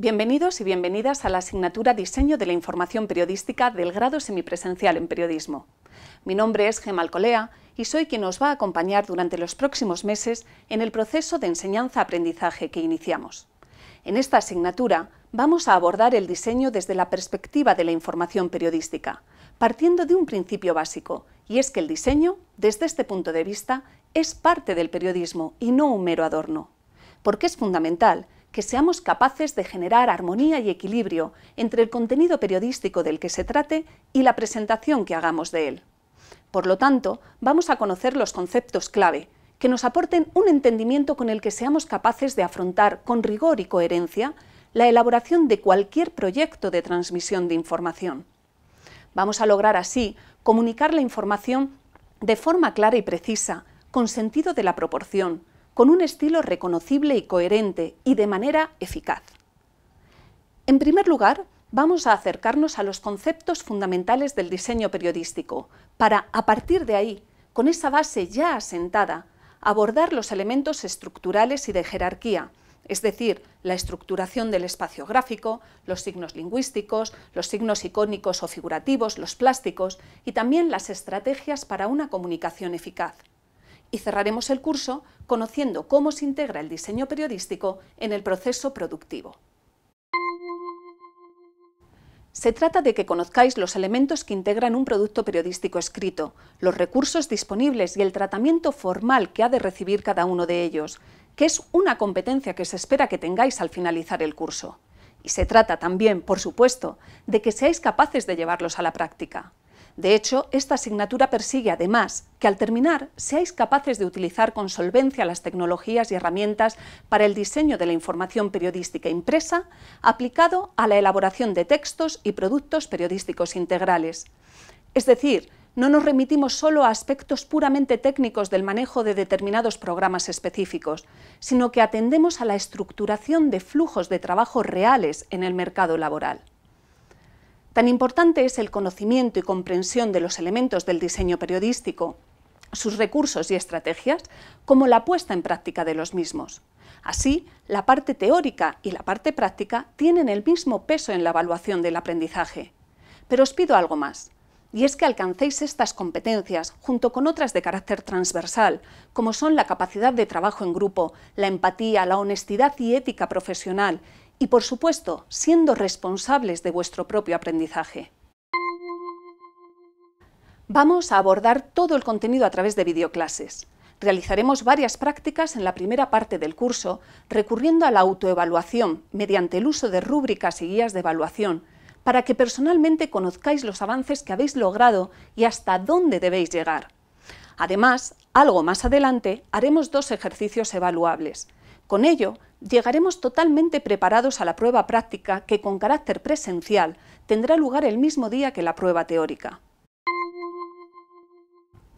Bienvenidos y bienvenidas a la asignatura Diseño de la Información Periodística del grado semipresencial en Periodismo. Mi nombre es Gemal Colea y soy quien os va a acompañar durante los próximos meses en el proceso de enseñanza-aprendizaje que iniciamos. En esta asignatura vamos a abordar el diseño desde la perspectiva de la información periodística, partiendo de un principio básico, y es que el diseño, desde este punto de vista, es parte del periodismo y no un mero adorno. Porque es fundamental que seamos capaces de generar armonía y equilibrio entre el contenido periodístico del que se trate y la presentación que hagamos de él. Por lo tanto, vamos a conocer los conceptos clave, que nos aporten un entendimiento con el que seamos capaces de afrontar con rigor y coherencia la elaboración de cualquier proyecto de transmisión de información. Vamos a lograr así comunicar la información de forma clara y precisa, con sentido de la proporción, con un estilo reconocible y coherente y de manera eficaz. En primer lugar, vamos a acercarnos a los conceptos fundamentales del diseño periodístico, para, a partir de ahí, con esa base ya asentada, abordar los elementos estructurales y de jerarquía, es decir, la estructuración del espacio gráfico, los signos lingüísticos, los signos icónicos o figurativos, los plásticos y también las estrategias para una comunicación eficaz y cerraremos el curso conociendo cómo se integra el diseño periodístico en el proceso productivo. Se trata de que conozcáis los elementos que integran un producto periodístico escrito, los recursos disponibles y el tratamiento formal que ha de recibir cada uno de ellos, que es una competencia que se espera que tengáis al finalizar el curso. Y se trata también, por supuesto, de que seáis capaces de llevarlos a la práctica. De hecho, esta asignatura persigue además que al terminar seáis capaces de utilizar con solvencia las tecnologías y herramientas para el diseño de la información periodística impresa aplicado a la elaboración de textos y productos periodísticos integrales. Es decir, no nos remitimos solo a aspectos puramente técnicos del manejo de determinados programas específicos, sino que atendemos a la estructuración de flujos de trabajo reales en el mercado laboral. Tan importante es el conocimiento y comprensión de los elementos del diseño periodístico, sus recursos y estrategias, como la puesta en práctica de los mismos. Así, la parte teórica y la parte práctica tienen el mismo peso en la evaluación del aprendizaje. Pero os pido algo más, y es que alcancéis estas competencias junto con otras de carácter transversal, como son la capacidad de trabajo en grupo, la empatía, la honestidad y ética profesional y, por supuesto, siendo responsables de vuestro propio aprendizaje. Vamos a abordar todo el contenido a través de videoclases. Realizaremos varias prácticas en la primera parte del curso, recurriendo a la autoevaluación mediante el uso de rúbricas y guías de evaluación, para que personalmente conozcáis los avances que habéis logrado y hasta dónde debéis llegar. Además, algo más adelante haremos dos ejercicios evaluables. Con ello, llegaremos totalmente preparados a la prueba práctica que con carácter presencial tendrá lugar el mismo día que la prueba teórica.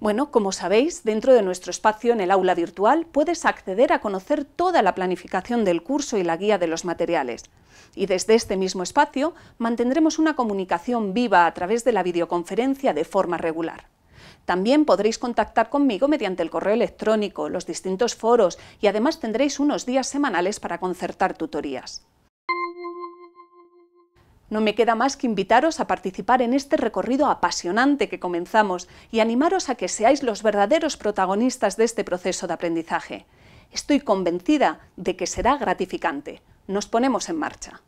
Bueno, como sabéis, dentro de nuestro espacio en el aula virtual puedes acceder a conocer toda la planificación del curso y la guía de los materiales. Y desde este mismo espacio mantendremos una comunicación viva a través de la videoconferencia de forma regular. También podréis contactar conmigo mediante el correo electrónico, los distintos foros y además tendréis unos días semanales para concertar tutorías. No me queda más que invitaros a participar en este recorrido apasionante que comenzamos y animaros a que seáis los verdaderos protagonistas de este proceso de aprendizaje. Estoy convencida de que será gratificante. Nos ponemos en marcha.